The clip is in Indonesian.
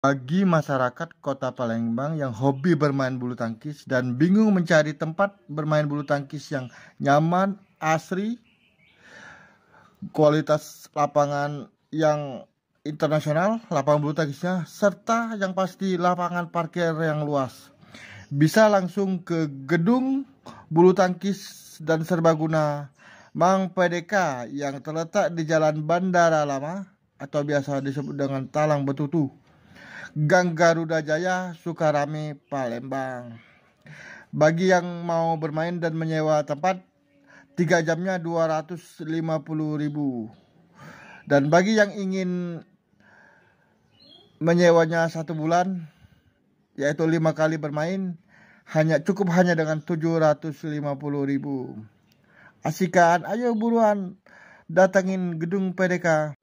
Bagi masyarakat Kota Palembang yang hobi bermain bulu tangkis dan bingung mencari tempat bermain bulu tangkis yang nyaman, asri, kualitas lapangan yang internasional, lapangan bulu tangkisnya, serta yang pasti lapangan parkir yang luas. Bisa langsung ke gedung bulu tangkis dan serbaguna Mang PDK yang terletak di Jalan Bandara Lama atau biasa disebut dengan Talang Betutu. Gang Garuda Jaya Sukarame Palembang bagi yang mau bermain dan menyewa tempat 3 jamnya 250.000 dan bagi yang ingin menyewanya satu bulan yaitu lima kali bermain hanya cukup hanya dengan 750.000 asikan ayo buruan datangin gedung PDK